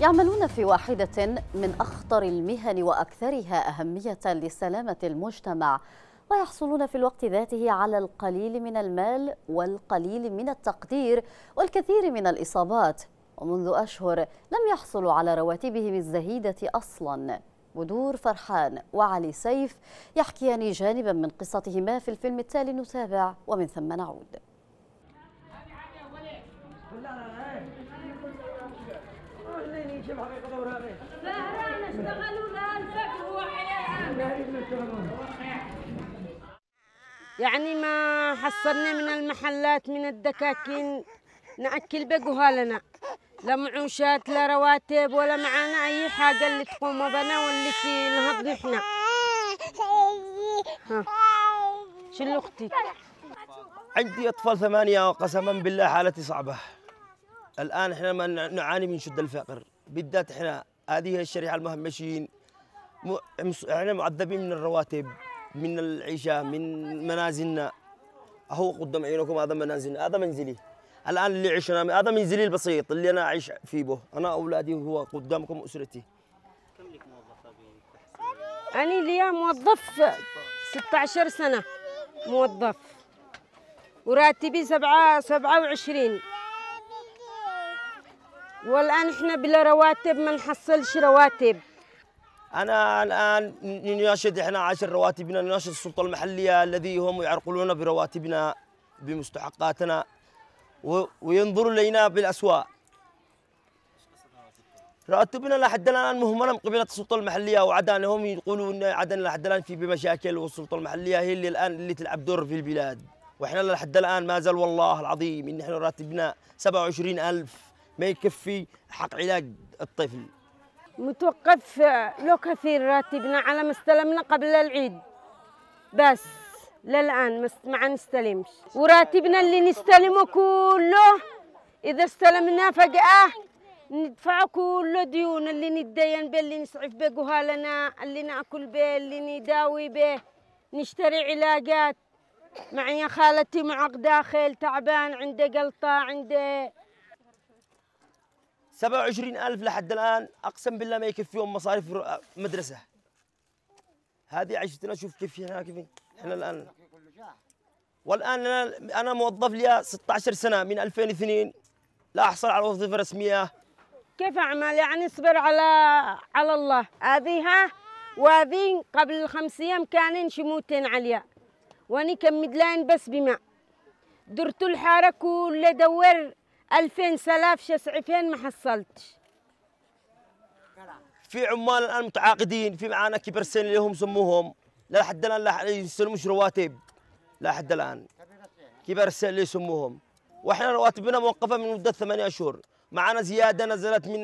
يعملون في واحدة من أخطر المهن وأكثرها أهمية لسلامة المجتمع ويحصلون في الوقت ذاته على القليل من المال والقليل من التقدير والكثير من الإصابات ومنذ أشهر لم يحصلوا على رواتبهم الزهيدة أصلاً بدور فرحان وعلي سيف يحكيان جانبا من قصتهما في الفيلم التالي نتابع ومن ثم نعود يعني ما حصلنا من المحلات من الدكاكين نأكل بقها لنا لا معوشات لا رواتب ولا معانا أي حاجة اللي تقوم بنا واللي نهض إحنا شنو أختي؟ عندي أطفال ثمانية وقسما بالله حالتي صعبة الآن إحنا ما نعاني من شد الفقر بالذات احنا هذه الشريحه المهمشين احنا معذبين من الرواتب من العيشه من منازلنا هو قدام عينكم هذا منازلنا هذا منزلي الان اللي عشنا هذا منزلي البسيط اللي انا اعيش فيه به انا اولادي وهو قدامكم اسرتي كم لك موظفه انا لي موظف 16 سنه موظف وراتبي سبعة سبعة وعشرين والان احنا بلا رواتب ما نحصلش رواتب انا الان نناشد احنا عشر رواتبنا نناشد السلطه المحليه الذي هم يعرقلون برواتبنا بمستحقاتنا وينظروا الينا بالاسواء راتبنا لحد الان مهمله من قبل السلطه المحليه وعدنا هم يقولوا ان عدنا لحد الان في بمشاكل والسلطه المحليه هي اللي الان اللي تلعب دور في البلاد واحنا لحد الان ما زال والله العظيم ان احنا راتبنا 27000 ما يكفي حق علاج الطفل متوقف لو كثير راتبنا على ما استلمنا قبل العيد بس للآن ما نستلمش وراتبنا اللي نستلمه كله إذا استلمناه فجأة ندفع كل ديون اللي نتدين به اللي نسعف به جهالنا اللي ناكل به اللي نداوي به نشتري علاجات معي خالتي معقدة داخل تعبان عنده قلطه عنده 27 ألف لحد الآن أقسم بالله ما يكفيهم مصاريف مدرسة هذه عشتنا شوف كيف احنا كيف احنا الآن والآن أنا, موظف لي 16 سنة من 2002 لا أحصل على وظيفة رسمية كيف أعمل يعني أصبر على على الله هذه ها وهذه قبل الخمس أيام كانين شموتين عليا وأني كمد لاين بس بماء درت الحارة كل دور 2000 سلاف شسعفين ما حصلتش في عمال الان متعاقدين في معانا كبر سن اللي هم سموهم لا حد الان لا يستلموش رواتب لا حد الان كبر السن اللي يسموهم واحنا رواتبنا موقفه من مده ثمانية اشهر معانا زياده نزلت من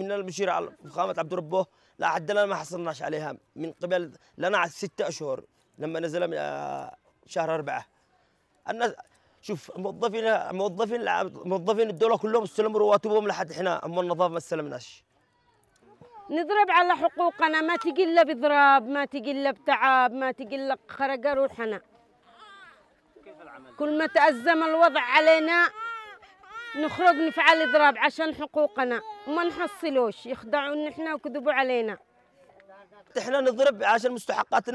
من المشير على فخامه عبد ربه لا حد الان ما حصلناش عليها من قبل لنا ستة اشهر لما نزل من شهر أربعة شوف موظفين موظفين موظفين الدوله كلهم استلموا رواتبهم لحد احنا اما النظافه ما استلمناش نضرب على حقوقنا ما تجي الا بضراب ما تجي الا بتعب ما تجي الا خرج روحنا كل ما تأزم الوضع علينا نخرج نفعل اضراب عشان حقوقنا وما نحصلوش يخدعونا احنا وكذبوا علينا احنا نضرب عشان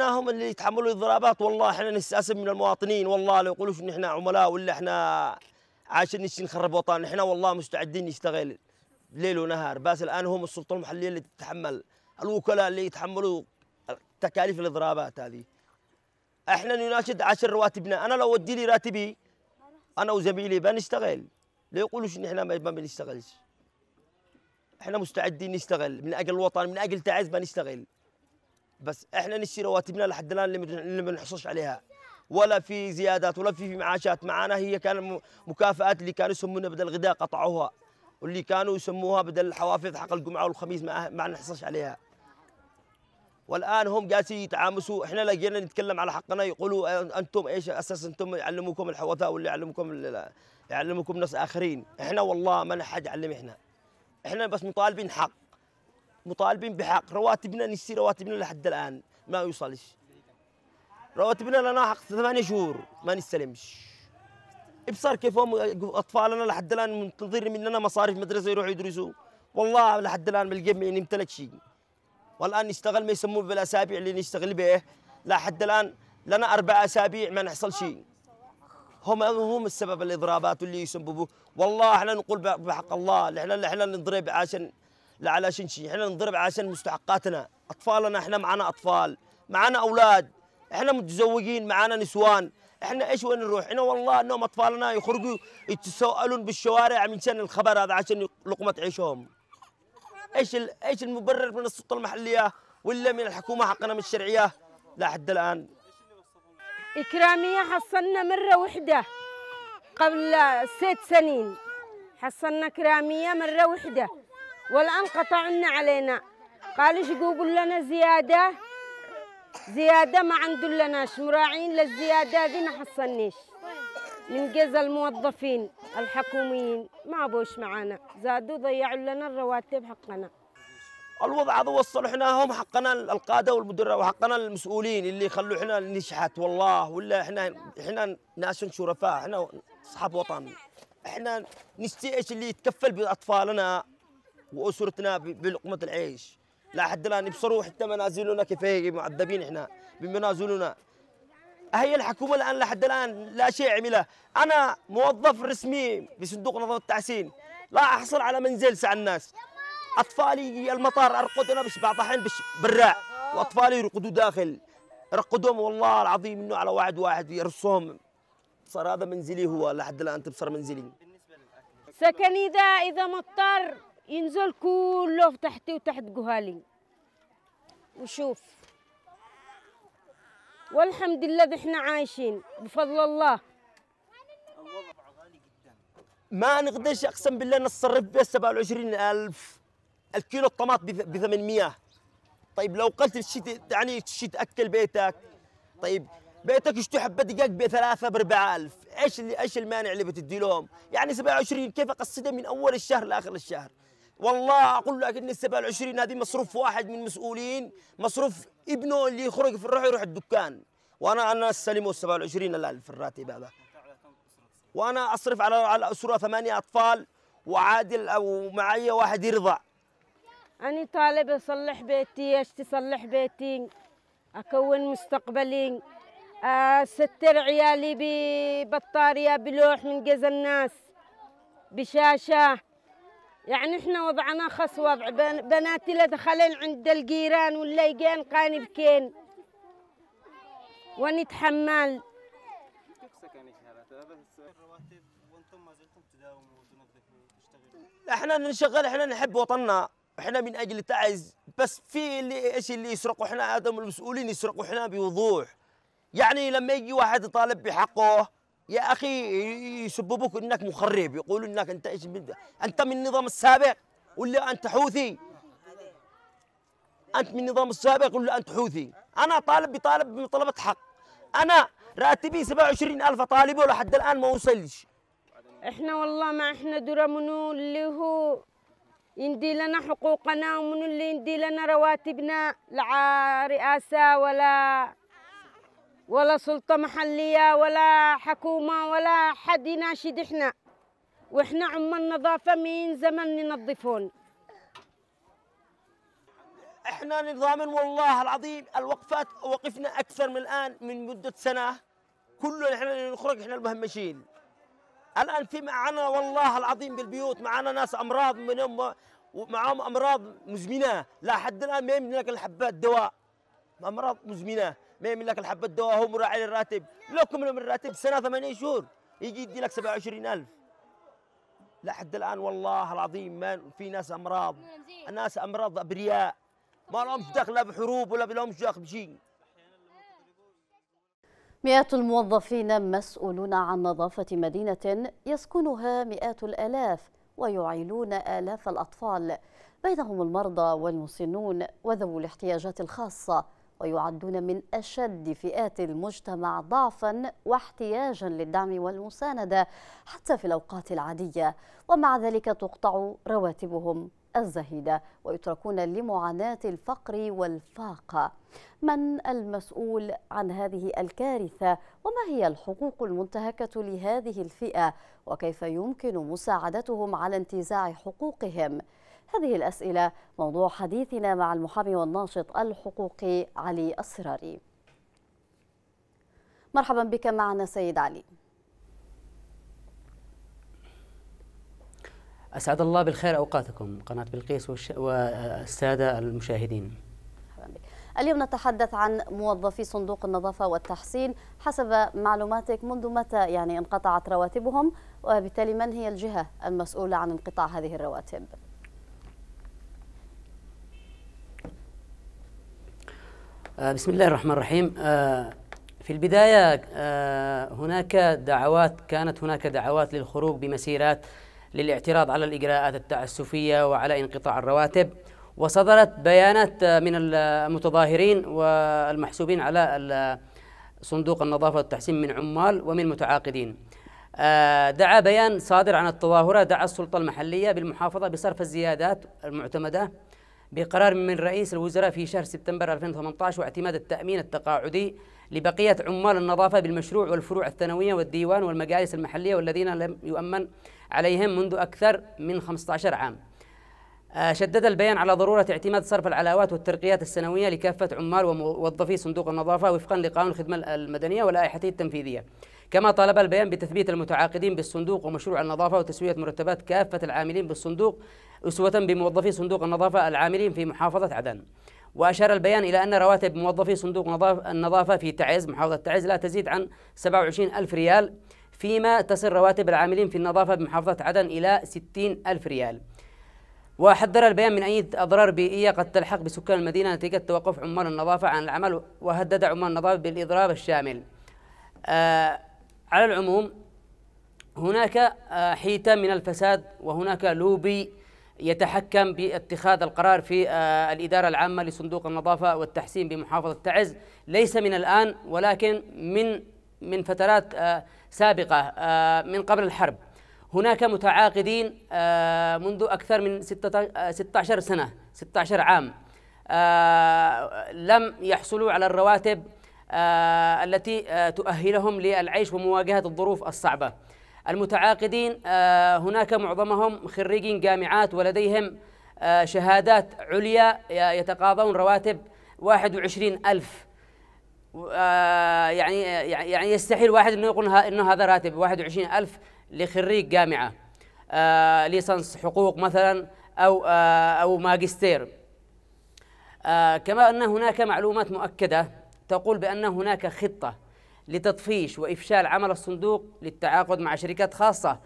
هم اللي يتحملوا الضربات والله احنا نستاسب من المواطنين والله لا يقولوش ان احنا عملاء ولا احنا عشان نخرب وطننا احنا والله مستعدين نشتغل ليل ونهار بس الان هم السلطه المحليه اللي تتحمل الوكلاء اللي يتحملوا تكاليف الاضرابات هذه احنا نناشد عشر رواتبنا انا لو ودي لي راتبي انا وزميلي بنشتغل لا يقولوش ان احنا ما بنشتغلش احنا مستعدين نشتغل من اجل الوطن من اجل تعز بنشتغل بس احنا نشتري رواتبنا لحد الان اللي ما نحصلش عليها ولا في زيادات ولا في, معاشات معانا هي كان مكافآت اللي كانوا يسمونها بدل الغذاء قطعوها واللي كانوا يسموها بدل الحوافظ حق الجمعه والخميس ما ما نحصلش عليها والان هم جالسين يتعامسوا احنا لقينا نتكلم على حقنا يقولوا انتم ايش اساس انتم يعلموكم الحوثاء ولا يعلموكم يعلموكم ناس اخرين احنا والله ما حد يعلم احنا احنا بس مطالبين حق مطالبين بحق رواتبنا نسي رواتبنا لحد الآن ما يوصلش رواتبنا لنا حق ثمانية شهور ما نستلمش ابصر كيف هم اطفالنا لحد الان منتظرين مننا مصاريف مدرسه يروحوا يدرسوا والله لحد الان بالجيب ما نمتلك شيء والان نشتغل ما يسموه بالاسابيع اللي نشتغل به لحد الان لنا اربع اسابيع ما نحصل شيء هم هم السبب الاضرابات اللي يسببوه والله احنا نقول بحق الله احنا احنا نضرب عشان لا على شنشي احنا نضرب عشان مستحقاتنا اطفالنا احنا معنا اطفال معنا اولاد احنا متزوجين معنا نسوان احنا ايش وين نروح احنا والله انهم اطفالنا يخرجوا يتساءلون بالشوارع من شان الخبر هذا عشان لقمه عيشهم ايش ايش المبرر من السلطه المحليه ولا من الحكومه حقنا من الشرعيه لا حد الان اكراميه حصلنا مره واحده قبل ست سنين حصلنا كراميه مره واحده والآن قطعنا علينا قالوا ايش يقول لنا زيادة زيادة ما عندو لناش مراعين للزيادة ذي ما حصلنيش من جزء الموظفين الحكوميين ما بوش معانا زادوا ضيعوا لنا الرواتب حقنا الوضع هذا وصل احنا هم حقنا القاده والمدراء وحقنا المسؤولين اللي خلوا احنا نشحت والله ولا احنا احنا ناس شرفاء احنا اصحاب وطن احنا نشتي ايش اللي يتكفل باطفالنا واسرتنا بلقمه العيش لحد الان يبصروا حتى منازلنا كيف هي إيه معذبين احنا بمنازلنا هي الحكومه الان لحد الان لا شيء عمله انا موظف رسمي بصندوق نظام التحسين لا احصل على منزل ساعة الناس اطفالي المطار ارقد انا بش بعض الحين بش براع واطفالي يرقدوا داخل رقدوهم والله العظيم انه على واحد واحد يرصهم صار هذا منزلي هو لحد الان تبصر منزلي سكني ذا اذا مضطر ينزل كله في تحتي وتحت قهالي وشوف والحمد لله احنا عايشين بفضل الله ما نقدرش اقسم بالله نصرف به 27000 الكيلو الطماط ب 800 طيب لو قلت شي يعني شي تاكل بيتك طيب بيتك اشتو حبه ب 3 ب 4000 ايش اللي ايش المانع اللي بتدي لهم يعني 27 كيف اقصدها من اول الشهر لاخر الشهر والله اقول لك ان السبع العشرين هذه مصروف واحد من المسؤولين مصروف ابنه اللي يخرج في الروح يروح الدكان وانا انا استلمه السبعة العشرين الان في الراتب هذا وانا اصرف على على اسره ثمانيه اطفال وعادل او معي واحد يرضع أنا طالب أصلح بيتي أشتي أصلح بيتي أكون مستقبلي أستر آه، عيالي ببطارية بلوح من جز الناس بشاشة يعني احنا وضعنا خاص وضع بناتي لا دخلين عند الجيران ولا يجين قاني بكين ونتحمل احنا نشغل احنا نحب وطننا احنا من اجل تعز بس في اللي ايش اللي يسرقوا احنا هذا المسؤولين يسرقوا احنا بوضوح يعني لما يجي واحد يطالب بحقه يا اخي يسببوك انك مخرب يقولوا انك انت ايش انت من النظام السابق ولا انت حوثي انت من النظام السابق ولا انت حوثي انا طالب بطالب بمطالبه حق انا راتبي 27000 طالبه ولحد الان ما وصلش احنا والله ما احنا درا منو اللي هو يندي لنا حقوقنا ومنو اللي يندي لنا رواتبنا لا رئاسه ولا ولا سلطة محلية ولا حكومة ولا حد يناشد إحنا وإحنا عمال النظافة من زمن ننظفون إحنا نظام والله العظيم الوقفات وقفنا أكثر من الآن من مدة سنة كله إحنا نخرج إحنا المهمشين الآن في معنا والله العظيم بالبيوت معنا ناس أمراض منهم ومعهم أمراض مزمنة لا حد الآن ما يملك الحبات دواء أمراض مزمنة ما يعمل لك الحبه الدواء هو مراعي للراتب لو كملوا من الراتب سنه ثمانية شهور يجي يدي لك 27000 لحد الان والله العظيم ما في ناس امراض ناس امراض ابرياء ما لهمش دخل لا بحروب ولا لهمش دخل بشيء مئات الموظفين مسؤولون عن نظافة مدينة يسكنها مئات الآلاف ويعيلون آلاف الأطفال بينهم المرضى والمسنون وذوو الاحتياجات الخاصة ويعدون من أشد فئات المجتمع ضعفا واحتياجا للدعم والمساندة حتى في الأوقات العادية ومع ذلك تقطع رواتبهم الزهيدة ويتركون لمعاناة الفقر والفاقة من المسؤول عن هذه الكارثة وما هي الحقوق المنتهكة لهذه الفئة وكيف يمكن مساعدتهم على انتزاع حقوقهم؟ هذه الأسئلة موضوع حديثنا مع المحامي والناشط الحقوقي علي السراري مرحبا بك معنا سيد علي أسعد الله بالخير أوقاتكم قناة بلقيس والسادة المشاهدين اليوم نتحدث عن موظفي صندوق النظافة والتحسين حسب معلوماتك منذ متى يعني انقطعت رواتبهم وبالتالي من هي الجهة المسؤولة عن انقطاع هذه الرواتب؟ آه، بسم الله الرحمن الرحيم آه، في البداية آه، هناك دعوات كانت هناك دعوات للخروج بمسيرات للاعتراض على الإجراءات التعسفية وعلى انقطاع الرواتب وصدرت بيانات من المتظاهرين والمحسوبين على صندوق النظافة والتحسين من عمال ومن متعاقدين دعا بيان صادر عن التظاهرة دعا السلطة المحلية بالمحافظة بصرف الزيادات المعتمدة بقرار من رئيس الوزراء في شهر سبتمبر 2018 واعتماد التأمين التقاعدي لبقية عمال النظافة بالمشروع والفروع الثانوية والديوان والمجالس المحلية والذين لم يؤمن عليهم منذ أكثر من 15 عام آه، شدد البيان على ضرورة اعتماد صرف العلاوات والترقيات السنوية لكافة عمال وموظفي صندوق النظافة وفقا لقانون الخدمة المدنية ولائحته التنفيذية كما طالب البيان بتثبيت المتعاقدين بالصندوق ومشروع النظافة وتسوية مرتبات كافة العاملين بالصندوق أسوة بموظفي صندوق النظافة العاملين في محافظة عدن وأشار البيان إلى أن رواتب موظفي صندوق النظافة في تعز محافظة تعز لا تزيد عن 27 ألف ريال فيما تصل رواتب العاملين في النظافة بمحافظة عدن إلى 60 ألف ريال وحذر البيان من أي أضرار بيئية قد تلحق بسكان المدينة نتيجة توقف عمال النظافة عن العمل وهدد عمال النظافة بالإضراب الشامل آه على العموم هناك آه، حيتة من الفساد وهناك لوبي يتحكم باتخاذ القرار في آه، الإدارة العامة لصندوق النظافة والتحسين بمحافظة تعز ليس من الآن ولكن من من فترات آه، سابقة آه، من قبل الحرب هناك متعاقدين منذ أكثر من 16 سنة 16 عام لم يحصلوا على الرواتب التي تؤهلهم للعيش ومواجهة الظروف الصعبة المتعاقدين آه، هناك معظمهم خريجين جامعات ولديهم آه، شهادات عليا يتقاضون رواتب 21 ألف آه، يعني،, يعني يعني يستحيل واحد انه يقول انه هذا راتب 21 ألف لخريج جامعة ليسنس حقوق مثلا أو أو ماجستير كما أن هناك معلومات مؤكدة تقول بأن هناك خطة لتطفيش وإفشال عمل الصندوق للتعاقد مع شركات خاصة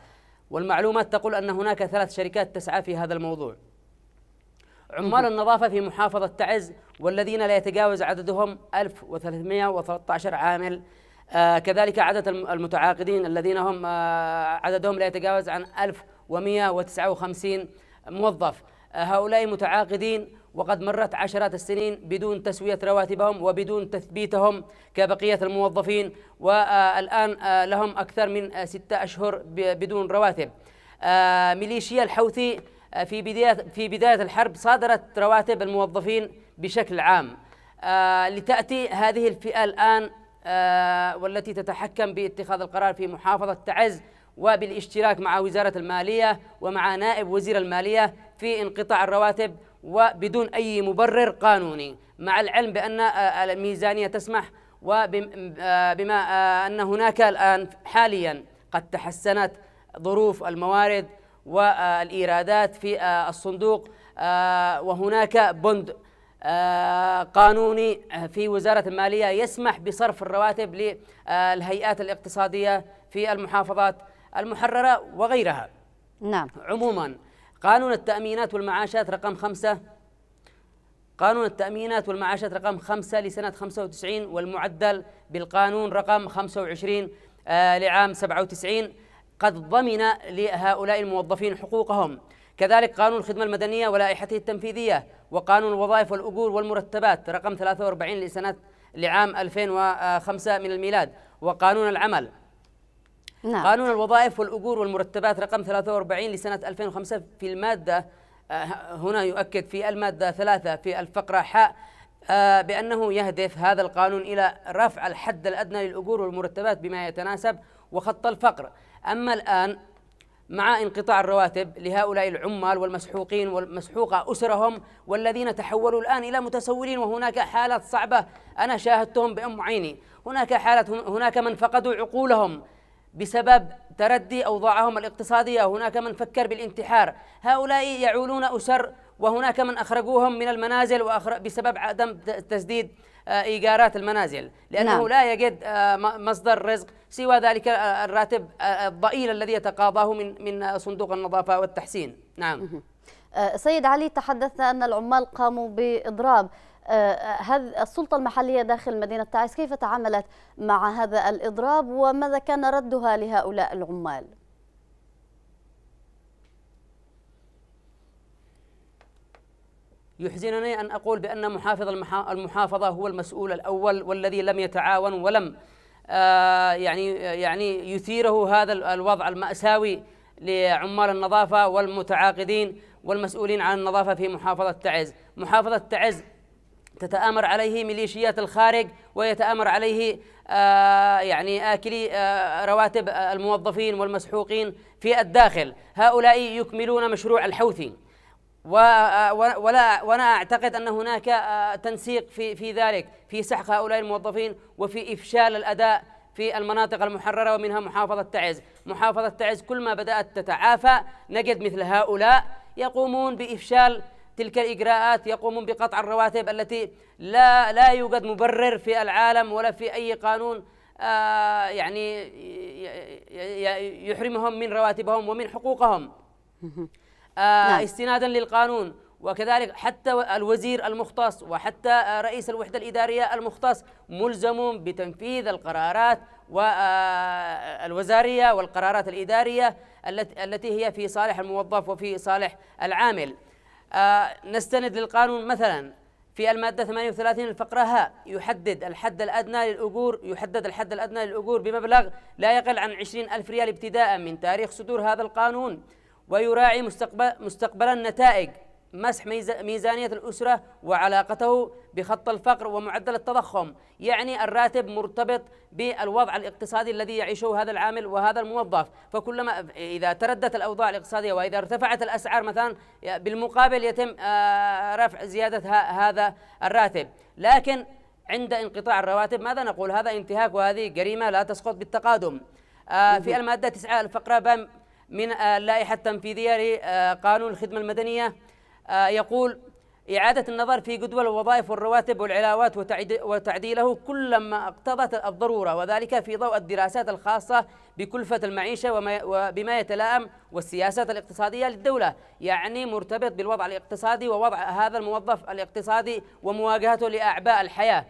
والمعلومات تقول أن هناك ثلاث شركات تسعى في هذا الموضوع عمال النظافة في محافظة تعز والذين لا يتجاوز عددهم 1313 عامل آه كذلك عدد المتعاقدين الذين هم آه عددهم لا يتجاوز عن 1159 موظف هؤلاء متعاقدين وقد مرت عشرات السنين بدون تسوية رواتبهم وبدون تثبيتهم كبقية الموظفين والآن آه، لهم أكثر من آه، ستة أشهر بدون رواتب آه، ميليشيا الحوثي في بداية في بداية الحرب صادرت رواتب الموظفين بشكل عام لتأتي هذه الفئة الآن والتي تتحكم باتخاذ القرار في محافظة تعز وبالاشتراك مع وزارة المالية ومع نائب وزير المالية في انقطاع الرواتب وبدون أي مبرر قانوني مع العلم بأن آه، آه، الميزانية تسمح وبما آه، أن هناك الآن حاليا قد تحسنت ظروف الموارد والإيرادات في الصندوق وهناك بند قانوني في وزارة المالية يسمح بصرف الرواتب للهيئات الاقتصادية في المحافظات المحررة وغيرها نعم عموما قانون التأمينات والمعاشات رقم خمسة قانون التأمينات والمعاشات رقم خمسة لسنة 95 والمعدل بالقانون رقم 25 آه، لعام 97 قد ضمن لهؤلاء الموظفين حقوقهم كذلك قانون الخدمة المدنية ولائحته التنفيذية وقانون الوظائف والأجور والمرتبات رقم 43 لسنة لعام 2005 من الميلاد وقانون العمل نعم. قانون الوظائف والأجور والمرتبات رقم 43 لسنة 2005 في المادة آه، هنا يؤكد في المادة ثلاثة في الفقرة حاء آه، بأنه يهدف هذا القانون إلى رفع الحد الأدنى للأجور والمرتبات بما يتناسب وخط الفقر أما الآن مع انقطاع الرواتب لهؤلاء العمال والمسحوقين والمسحوقة أسرهم والذين تحولوا الآن إلى متسولين وهناك حالات صعبة أنا شاهدتهم بأم عيني هناك حالة هناك من فقدوا عقولهم بسبب تردي أوضاعهم الاقتصادية هناك من فكر بالانتحار هؤلاء يعولون أسر وهناك من أخرجوهم من المنازل وأخر... بسبب عدم تسديد آه، إيجارات المنازل لأنه نعم. لا يجد آه، مصدر رزق سوى ذلك آه، الراتب الضئيل الذي يتقاضاه من من صندوق النظافة والتحسين نعم سيد علي تحدثنا أن العمال قاموا بإضراب آه، آه، هذه السلطة المحلية داخل مدينة تعز كيف تعاملت مع هذا الإضراب وماذا كان ردها لهؤلاء العمال؟ يحزنني أن أقول بأن محافظ المحافظة هو المسؤول الأول والذي لم يتعاون ولم آه، يعني يعني يثيره هذا الوضع المأساوي لعمال النظافة والمتعاقدين والمسؤولين عن النظافة في محافظة تعز محافظة تعز تتآمر عليه ميليشيات الخارج ويتآمر عليه آه يعني آكلي آه رواتب الموظفين والمسحوقين في الداخل هؤلاء يكملون مشروع الحوثي آه، ولا وانا اعتقد ان هناك آه، تنسيق في في ذلك في سحق هؤلاء الموظفين وفي افشال الاداء في المناطق المحرره ومنها محافظه تعز، محافظه تعز كل ما بدات تتعافى نجد مثل هؤلاء يقومون بافشال تلك الإجراءات يقومون بقطع الرواتب التي لا لا يوجد مبرر في العالم ولا في أي قانون آه، يعني يحرمهم من رواتبهم ومن حقوقهم آه، نعم. استنادا للقانون وكذلك حتى الوزير المختص وحتى رئيس الوحدة الإدارية المختص ملزمون بتنفيذ القرارات والوزارية آه، والقرارات الإدارية التي هي في صالح الموظف وفي صالح العامل آه، نستند للقانون مثلا في المادة 38 الفقرة ها يحدد الحد الأدنى للأجور يحدد الحد الأدنى للأجور بمبلغ لا يقل عن 20 ألف ريال ابتداء من تاريخ صدور هذا القانون ويراعي مستقبل مستقبلا نتائج مسح ميزانية الأسرة وعلاقته بخط الفقر ومعدل التضخم يعني الراتب مرتبط بالوضع الاقتصادي الذي يعيشه هذا العامل وهذا الموظف فكلما إذا تردت الأوضاع الاقتصادية وإذا ارتفعت الأسعار مثلا بالمقابل يتم آه، رفع زيادة هذا الراتب لكن عند انقطاع الرواتب ماذا نقول هذا انتهاك وهذه جريمة لا تسقط بالتقادم آه، في المادة 9 الفقرة من آه، اللائحة التنفيذية لقانون الخدمة المدنية آه، يقول إعادة النظر في جدول الوظائف والرواتب والعلاوات وتعديله كلما اقتضت الضرورة وذلك في ضوء الدراسات الخاصة بكلفة المعيشة وبما يتلائم والسياسات الاقتصادية للدولة يعني مرتبط بالوضع الاقتصادي ووضع هذا الموظف الاقتصادي ومواجهته لأعباء الحياة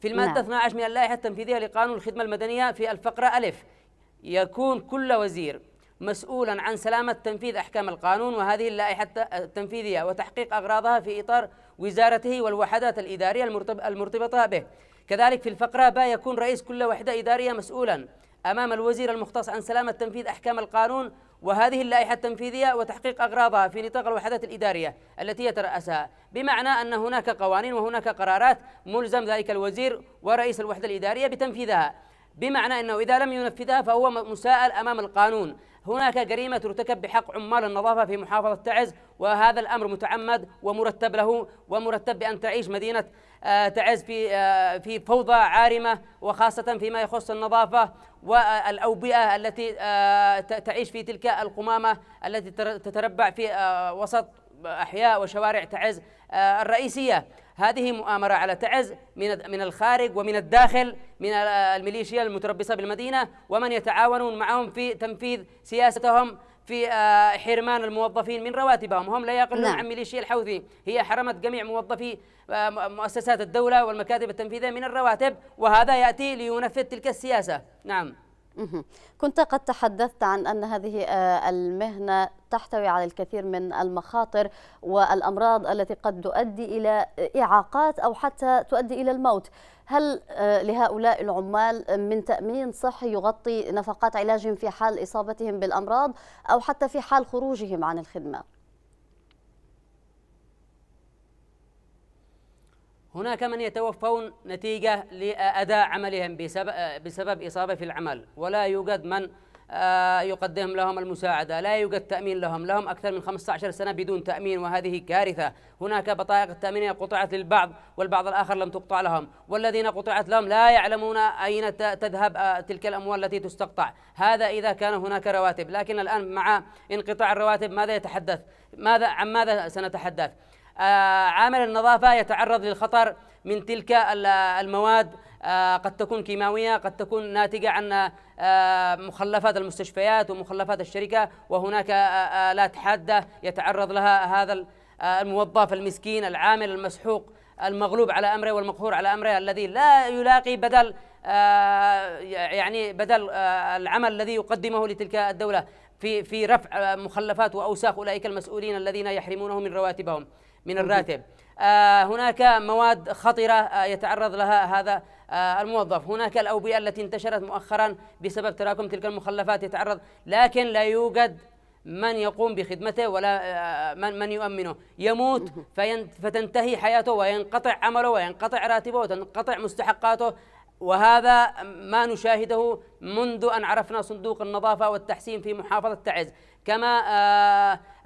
في المادة 12 نعم. من اللائحة التنفيذية لقانون الخدمة المدنية في الفقرة ألف يكون كل وزير مسؤولا عن سلامة تنفيذ أحكام القانون وهذه اللائحة التنفيذية وتحقيق أغراضها في إطار وزارته والوحدات الإدارية المرتبطة به كذلك في الفقرة با يكون رئيس كل وحدة إدارية مسؤولا أمام الوزير المختص عن سلامة تنفيذ أحكام القانون وهذه اللائحة التنفيذية وتحقيق أغراضها في نطاق الوحدات الإدارية التي يترأسها بمعنى أن هناك قوانين وهناك قرارات ملزم ذلك الوزير ورئيس الوحدة الإدارية بتنفيذها بمعنى أنه إذا لم ينفذها فهو مساءل أمام القانون هناك جريمة ترتكب بحق عمال النظافة في محافظة تعز وهذا الأمر متعمد ومرتب له ومرتب بأن تعيش مدينة آه، تعز في آه، في فوضى عارمة وخاصة فيما يخص النظافة والأوبئة التي آه، تعيش في تلك القمامة التي تتربع في وسط أحياء وشوارع تعز الرئيسية هذه مؤامرة على تعز من من الخارج ومن الداخل من الميليشيا المتربصة بالمدينة ومن يتعاونون معهم في تنفيذ سياستهم في آه، حرمان الموظفين من رواتبهم هم لا يقلون نعم. عن ميليشيا الحوثي هي حرمت جميع موظفي آه، مؤسسات الدولة والمكاتب التنفيذية من الرواتب وهذا يأتي لينفذ تلك السياسة نعم كنت قد تحدثت عن أن هذه آه، المهنة تحتوي على الكثير من المخاطر والأمراض التي قد تؤدي إلى إعاقات أو حتى تؤدي إلى الموت هل آه، لهؤلاء العمال من تأمين صحي يغطي نفقات علاجهم في حال إصابتهم بالأمراض أو حتى في حال خروجهم عن الخدمة؟ هناك من يتوفون نتيجة لأداء عملهم بسبب, بسبب إصابة في العمل ولا يوجد من آه، يقدم لهم المساعدة لا يوجد تأمين لهم لهم أكثر من 15 سنة بدون تأمين وهذه كارثة هناك بطائق التأمينية قطعت للبعض والبعض الآخر لم تقطع لهم والذين قطعت لهم لا يعلمون أين تذهب آه، تلك الأموال التي تستقطع هذا إذا كان هناك رواتب لكن الآن مع انقطاع الرواتب ماذا يتحدث ماذا عن ماذا سنتحدث آه، عامل النظافة يتعرض للخطر من تلك المواد آه، قد تكون كيماوية قد تكون ناتجة عن آه، مخلفات المستشفيات ومخلفات الشركة وهناك آلات حادة يتعرض لها هذا الموظف المسكين العامل المسحوق المغلوب على امره والمقهور على امره الذي لا يلاقي بدل يعني بدل العمل الذي يقدمه لتلك الدوله في في رفع مخلفات واوساخ اولئك المسؤولين الذين يحرمونه من رواتبهم من الراتب آه، هناك مواد خطرة آه، يتعرض لها هذا آه، الموظف هناك الأوبئة التي انتشرت مؤخرا بسبب تراكم تلك المخلفات يتعرض لكن لا يوجد من يقوم بخدمته ولا من من يؤمنه يموت فتنتهي حياته وينقطع عمله وينقطع راتبه وتنقطع مستحقاته وهذا ما نشاهده منذ أن عرفنا صندوق النظافة والتحسين في محافظة تعز كما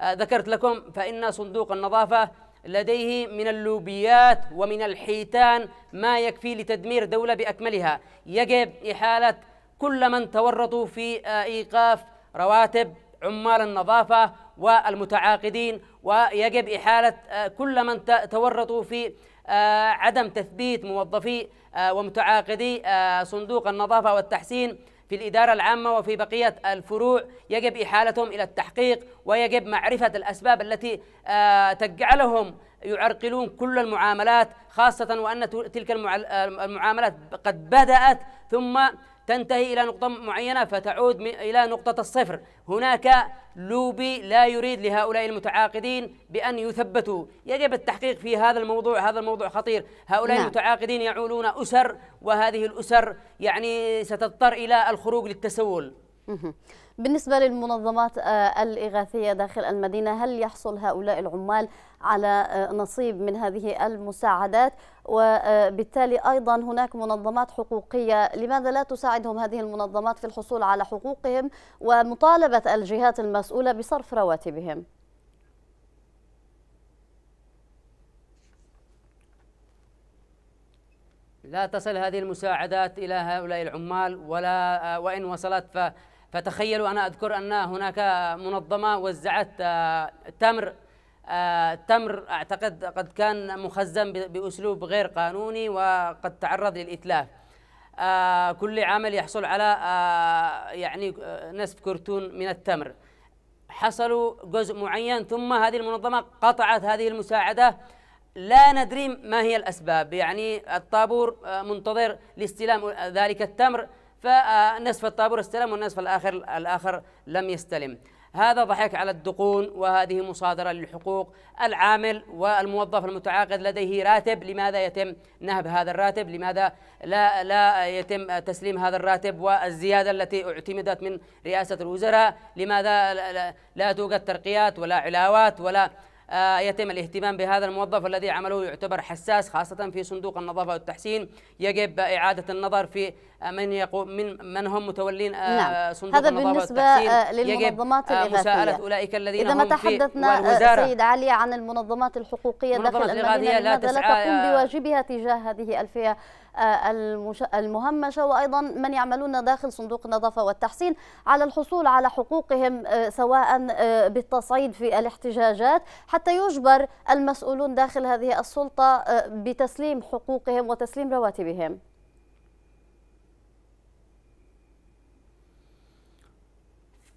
ذكرت لكم فإن صندوق النظافة لديه من اللوبيات ومن الحيتان ما يكفي لتدمير دولة بأكملها يجب إحالة كل من تورطوا في إيقاف رواتب عمال النظافة والمتعاقدين ويجب إحالة كل من تورطوا في آه، عدم تثبيت موظفي آه، ومتعاقدي آه، صندوق النظافة والتحسين في الإدارة العامة وفي بقية الفروع يجب إحالتهم إلى التحقيق ويجب معرفة الأسباب التي آه، تجعلهم يعرقلون كل المعاملات خاصة وأن تلك آه، المعاملات قد بدأت ثم تنتهي إلى نقطة معينة فتعود إلى نقطة الصفر هناك لوبي لا يريد لهؤلاء المتعاقدين بأن يثبتوا يجب التحقيق في هذا الموضوع هذا الموضوع خطير هؤلاء نعم. المتعاقدين يعولون أسر وهذه الأسر يعني ستضطر إلى الخروج للتسول بالنسبة للمنظمات آه، الإغاثية داخل المدينة هل يحصل هؤلاء العمال على آه، نصيب من هذه المساعدات وبالتالي أيضا هناك منظمات حقوقية لماذا لا تساعدهم هذه المنظمات في الحصول على حقوقهم ومطالبة الجهات المسؤولة بصرف رواتبهم لا تصل هذه المساعدات إلى هؤلاء العمال ولا آه، وإن وصلت فتخيلوا أنا أذكر أن هناك منظمة وزعت آه، تمر آه، تمر اعتقد قد كان مخزن باسلوب غير قانوني وقد تعرض للاتلاف آه، كل عامل يحصل على آه، يعني نصف كرتون من التمر حصلوا جزء معين ثم هذه المنظمه قطعت هذه المساعده لا ندري ما هي الاسباب يعني الطابور منتظر لاستلام ذلك التمر فنصف الطابور استلم والنصف الاخر الاخر لم يستلم هذا ضحك على الدقون وهذه مصادرة للحقوق العامل والموظف المتعاقد لديه راتب لماذا يتم نهب هذا الراتب لماذا لا, لا يتم تسليم هذا الراتب والزيادة التي اعتمدت من رئاسة الوزراء لماذا لا توجد ترقيات ولا علاوات ولا آه، يتم الاهتمام بهذا الموظف الذي عمله يعتبر حساس خاصة في صندوق النظافة والتحسين يجب إعادة النظر في آه، من يقوم من من هم متولين آه، نعم. صندوق هذا النظافة بالنسبة للمنظمات الإغاثية مساءلة أولئك الذين إذا ما تحدثنا سيد علي عن المنظمات الحقوقية داخل المدينة لا, لا تقوم بواجبها تجاه هذه الفئة آه، المهمشه وايضا من يعملون داخل صندوق النظافه والتحسين على الحصول على حقوقهم آه، سواء آه، بالتصعيد في الاحتجاجات حتى يجبر المسؤولون داخل هذه السلطه بتسليم حقوقهم وتسليم رواتبهم.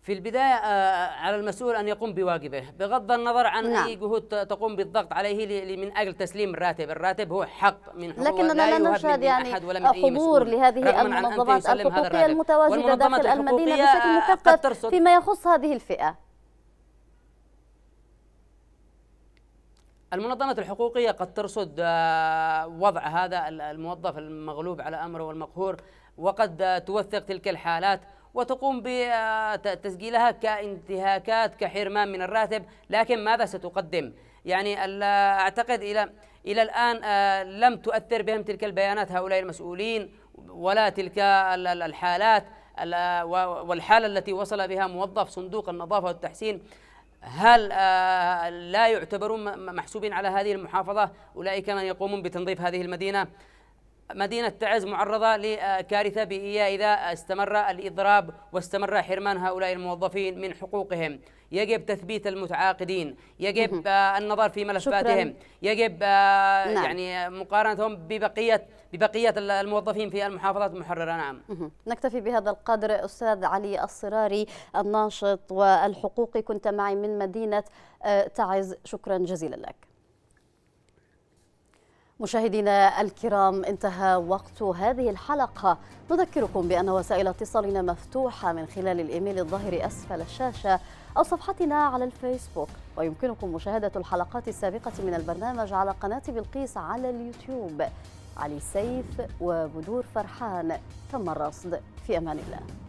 في البداية آه، آه، على المسؤول أن يقوم بواجبه بغض النظر عن نعم. أي جهود تقوم بالضغط عليه من أجل تسليم الراتب الراتب هو حق من حقوق لكننا لا, لا نشهد يعني أحد حضور لهذه المنظمات الحقوقية المتواجدة داخل المدينة بشكل مكثف فيما يخص هذه الفئة المنظمات الحقوقية قد ترصد آه، وضع هذا الموظف المغلوب على أمره والمقهور وقد توثق تلك الحالات وتقوم بتسجيلها كانتهاكات كحرمان من الراتب لكن ماذا ستقدم يعني أعتقد إلى إلى الآن آه، لم تؤثر بهم تلك البيانات هؤلاء المسؤولين ولا تلك الحالات والحالة التي وصل بها موظف صندوق النظافة والتحسين هل آه، لا يعتبرون محسوبين على هذه المحافظة أولئك من يقومون بتنظيف هذه المدينة مدينة تعز معرضة لكارثة بيئية إذا استمر الإضراب واستمر حرمان هؤلاء الموظفين من حقوقهم يجب تثبيت المتعاقدين يجب آه، النظر في ملفاتهم يجب آه، نعم. يعني مقارنتهم ببقية ببقية الموظفين في المحافظات المحررة نعم نكتفي بهذا القدر أستاذ علي الصراري الناشط والحقوقي كنت معي من مدينة آه، تعز شكرا جزيلا لك مشاهدينا الكرام انتهى وقت هذه الحلقة نذكركم بأن وسائل اتصالنا مفتوحة من خلال الإيميل الظاهر أسفل الشاشة أو صفحتنا على الفيسبوك ويمكنكم مشاهدة الحلقات السابقة من البرنامج على قناة بلقيس على اليوتيوب علي سيف وبدور فرحان تم الرصد في أمان الله